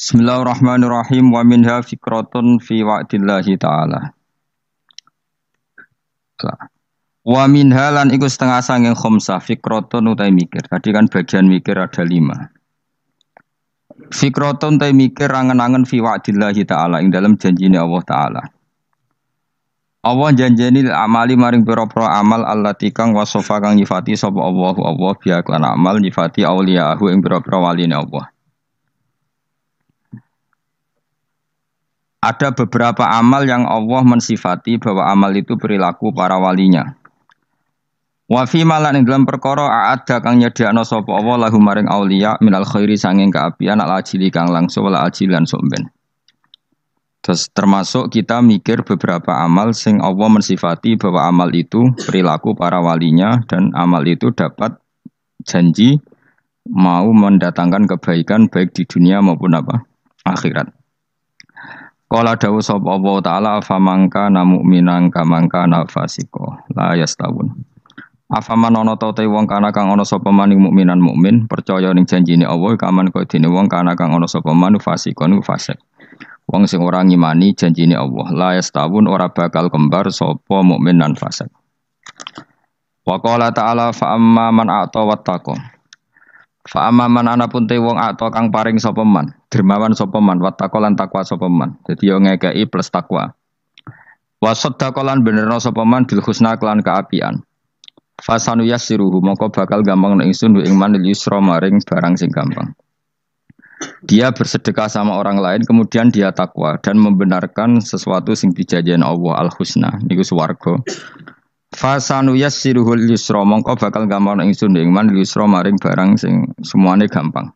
Bismillahirrahmanirrahim wa minha fikratun fi wa'dillahi ta'ala. Wa minha lan iku setengah sanging khumsa fikratun utai mikir. Tadi kan bagian mikir ada lima. Fikratun utai mikir angen-angen fi wa'dillahi ta'ala ing dalam janji ini Allah ta'ala. Allah janjani amali maring pira-pira amal Allah tikang wasofa kang nyifati sapa Allahu Allah biaklan amal nyifati auliyahu ing pira-pira waline Allah. ada beberapa amal yang Allah mensifati bahwa amal itu perilaku para walinya. Wa fi malan ing dalam perkara aadha kang nyediakno sapa Allah lahu maring aulia minal khairi sanging kaapian al ajili kang langsung wala lan somben. Terus termasuk kita mikir beberapa amal sing Allah mensifati bahwa amal itu perilaku para walinya dan amal itu dapat janji mau mendatangkan kebaikan baik di dunia maupun apa akhirat. Kala dawu sapa Allah taala mangka namu minang mangka nafasiko la yastawun. Afaman ana ta te wong kana kang ana sapa maning mukminan mukmin percaya ning janjine Allah kaman kok dene wong kana kang ana sapa manu fasikon fasik. Wong sing ora ngimani janjine Allah la yastawun ora bakal kembar sapa mukmin lan fasik. Wa qala ta'ala fa amma man a'ta wattaqa Fa ana pun te wong atau kang paring sapa man, dermawan sapa man, lan takwa sapa man. Dadi yo ngekeki plus takwa. Wa lan benerno sapa man bil husna kelan kaapian. Fasanu yasiruhu moko bakal gampang nang ingsun ing man yusra maring barang sing gampang. Dia bersedekah sama orang lain kemudian dia takwa dan membenarkan sesuatu sing dijanjikan Allah al husna niku swarga. Fasanu yassiruhul yusra mongko bakal gampang ingsun ing man yusra maring barang sing semuane gampang.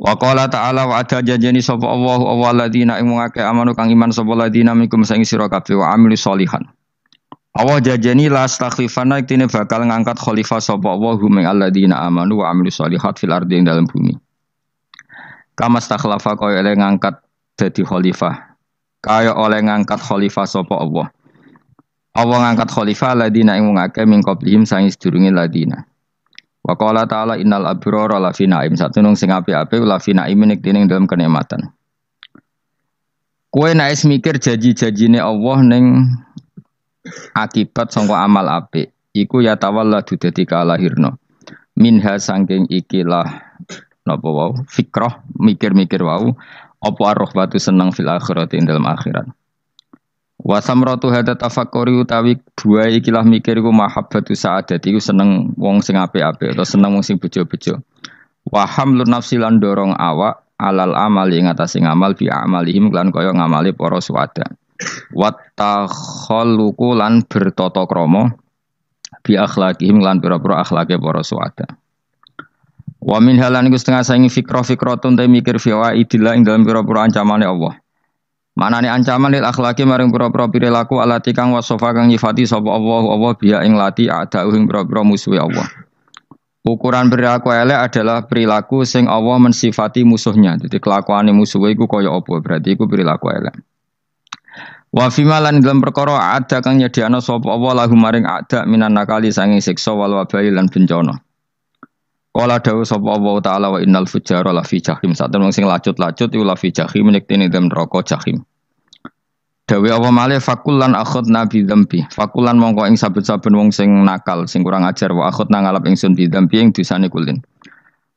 Wa qala ta'ala wa ada janjani sapa Allahu awalladina ing ngake amanu kang iman sapa ladina mikum sing sira kabeh wa amilu sholihan. Allah jajani la astakhifana iktine bakal ngangkat khalifah sapa Allahu ming alladina amanu wa amilu sholihat fil ardi ing dalam bumi. Kama astakhlafa koyo oleh ngangkat dadi khalifah. Kaya oleh ngangkat khalifah sapa Allahu Allah ngangkat khalifah ladina ing wong akeh min qablihim sangi sedurunge ladina. Wa qala ta'ala innal abrara la fi na'im. Satunung sing ape apik la fi na'im nek dening dalam kenikmatan. Kue naik mikir janji-janjine Allah ning akibat sangka amal apik. Iku ya tawalla dadi kalahirno. Minha sangking ikilah napa wau fikrah mikir-mikir wau apa arrohbatu senang fil akhirat ing dalam akhirat. Wa samratu hadza tafakkuri utawi dua ikilah mikir iku mahabbatu sa'adat iku seneng wong sing apik-apik atau seneng wong sing bejo-bejo. Wa hamlun nafsi lan dorong awak alal amali ing atase ngamal bi amalihim lan kaya ngamali poros suwada. Wa takhalluqu lan bertata krama bi akhlaqihim lan pura-pura akhlake poros suwada. Wa min halan iku setengah saing fikra fikratun mikir fiwa idilah ing dalam pura-pura pira ancamane Allah Manane ancaman lil akhlaki maring pira-pira perilaku alati kang wasofa kang nyifati sapa Allah Allah biya ing lati ada ing pira-pira musuhe Allah. Ukuran perilaku elek adalah perilaku sing Allah mensifati musuhnya. Jadi kelakuane musuhe iku kaya apa? Berarti iku perilaku elek. Wa fima dalam perkara ada kang nyediakno sapa Allah lahu maring ada minan nakali sanging siksa wal wabai lan bencana. Kala dawuh sapa Allah taala wa innal fujara la fi jahim. Satemeng sing lacut-lacut iku la fi jahim nek tene dalam neraka jahim. Dawe Allah male fakulan akhot nabi dempi Fakulan mongko ing saben-saben wong sing nakal, sing kurang ajar wa akhot nang ngalap ingsun di dzambi ing dusane kulin.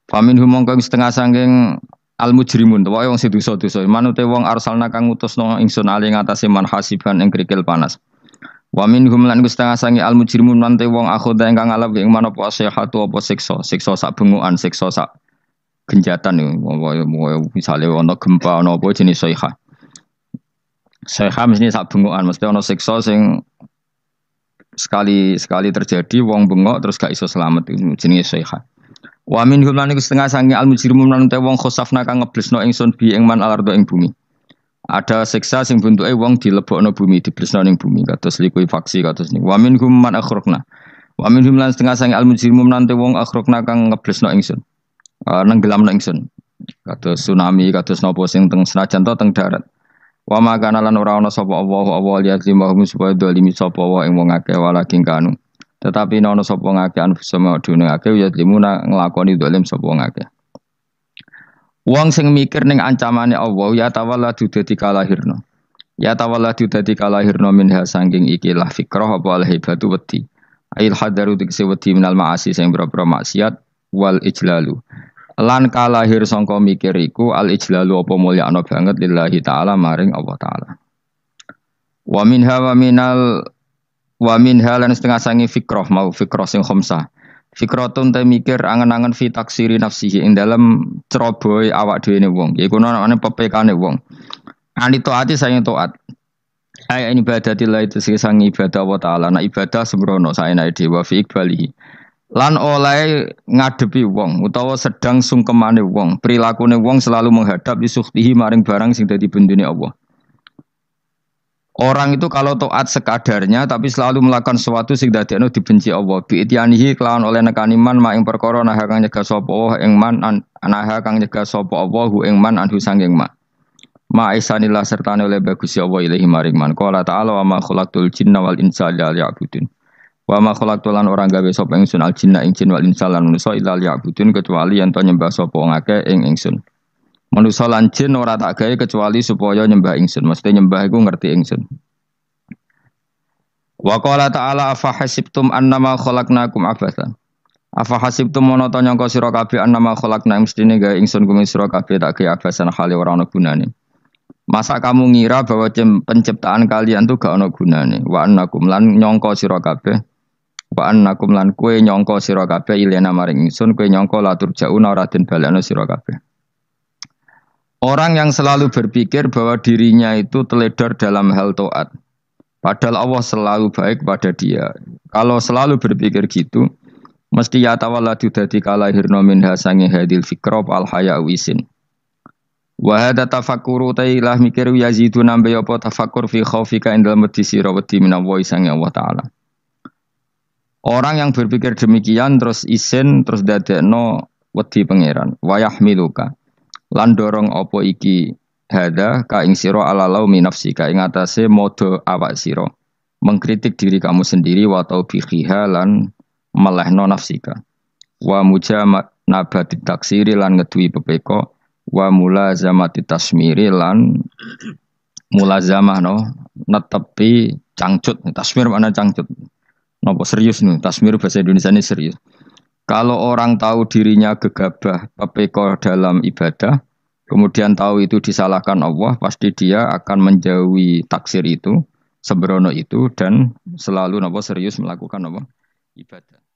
Famin mongko ing setengah saking al mujrimun, wae wong sing dosa-dosa. Manute wong arsalna kang ngutusno ingsun ali ngatasi man hasiban ing krikil panas. Wa hum lan setengah sangi al mujrimun nante wong ing kang ngalap ing manapa sehat apa siksa, siksa sak bengukan, siksa sak genjatan yo. Misale ana gempa ana apa jenis sehat saya khamis ini sak bengokan, mesti ono siksa sing sekali sekali terjadi wong bengok terus gak iso selamat itu jenenge sehat. Wa min hum iku setengah sange al mujrimun lan te wong khosafna kang ngeblesno ingsun bi ing man alardo ing bumi. Ada siksa sing bentuke wong dilebokno bumi, diblesno ning bumi kados likui faksi kados niku. Wa min hum man akhrokna. Wa min hum lan setengah sange al mujrimun lan te wong akhrokna kang ngeblesno ingsun. Uh, eh, nenggelamno ingsun. Kados tsunami, kados napa sing teng senajan to teng darat. Wa ma kana lan ora ana sapa Allah Allah yazlimahum supaya dolimi sapa wa ing wong akeh walakin kanu. Tetapi ana sapa ngake anfusama dunia akeh yazlimuna nglakoni dolim sapa akeh. Wong sing mikir ning ancamane Allah ya tawalla dadi kalahirno. Ya tawalla dadi kalahirno minha sangking ikilah fikrah apa al hebatu wedi. Ail hadaru dikse wedi minal ma'asi sing boro-boro maksiat wal ijlalu lan kalahir sangka mikir iku al ijlalu apa ana banget lillahi taala maring Allah taala wa minha wa minal wa minha lan setengah sangi fikrah mau fikrah sing khamsah tun te mikir angen-angen fi taksiri nafsihi ing dalam ceroboi awak dhewe wong. Iku ana pepekane wong. Ani taati saya taat. Ayat ini ibadah itu sang ibadah wa taala. Nah ibadah sembrono saya naik dewa fi ikbalihi lan oleh ngadepi wong utawa sedang sungkemane wong prilakune wong selalu menghadap isuktihi maring barang sing dadi bendune Allah Orang itu kalau taat sekadarnya tapi selalu melakukan sesuatu sing anu dibenci Allah. Bi ityanihi kelawan oleh nekani man ma ing perkara nah kang nyegah sapa Allah ing man anaha kang nyegah sapa Allah hu ing man anhu sanging ma. Ma isanillah sertane oleh bagusi ya Allah ilahi maring man. Qala ta'ala wa ma khalaqtul jinna wal insa illa liya'budun. Wa ma khalaqtu lan orang gawe sapa ingsun al jinna ing jin wal insa lan manusa illa liya'budun kecuali yen to nyembah sapa ngake ing ingsun. Manusa lan jin ora tak gawe kecuali supaya nyembah ingsun. Mesti nyembah iku ngerti ingsun. Wa qala ta'ala afa hasibtum annama khalaqnakum abathan. Afa hasibtum ana to nyangka sira kabeh annama khalaqna mestine gawe ingsun kumis sira kabeh tak gawe abasan kali ora ana gunane. Masa kamu ngira bahwa penciptaan kalian tuh gak ana gunane? Wa annakum lan nyangka sira kabeh Wa annakum lan kue nyongko sira kabeh ilena maring ingsun kue nyongko latur jauna ora den balekno sira kabeh. Orang yang selalu berpikir bahwa dirinya itu teledor dalam hal toat. Padahal Allah selalu baik pada dia. Kalau selalu berpikir gitu, mesti ya tawalladu dadi kalahirna min hasangi hadil fikrob al haya wisin. Wa hadza tafakkuru tailah mikir yazidu nambe apa tafakkur fi khaufika indal medhi rawati wedi sange Allah taala. Orang yang berpikir demikian terus isin terus dadekno wedi pangeran wayah miluka lan dorong opo iki hada ka ing sira ala laumi nafsika ing atase modo awak sira mengkritik diri kamu sendiri wa taubihiha lan melehno nafsika wa mujama nabati taksiri lan ngedui pepeko wa mulazamati tasmiri lan mulazamah no netepi cangcut tasmir mana cangcut Nopo serius nih, tasmir bahasa Indonesia ini serius. Kalau orang tahu dirinya gegabah, pepeko dalam ibadah, kemudian tahu itu disalahkan Allah, pasti dia akan menjauhi taksir itu, sembrono itu, dan selalu nopo serius melakukan nopo ibadah.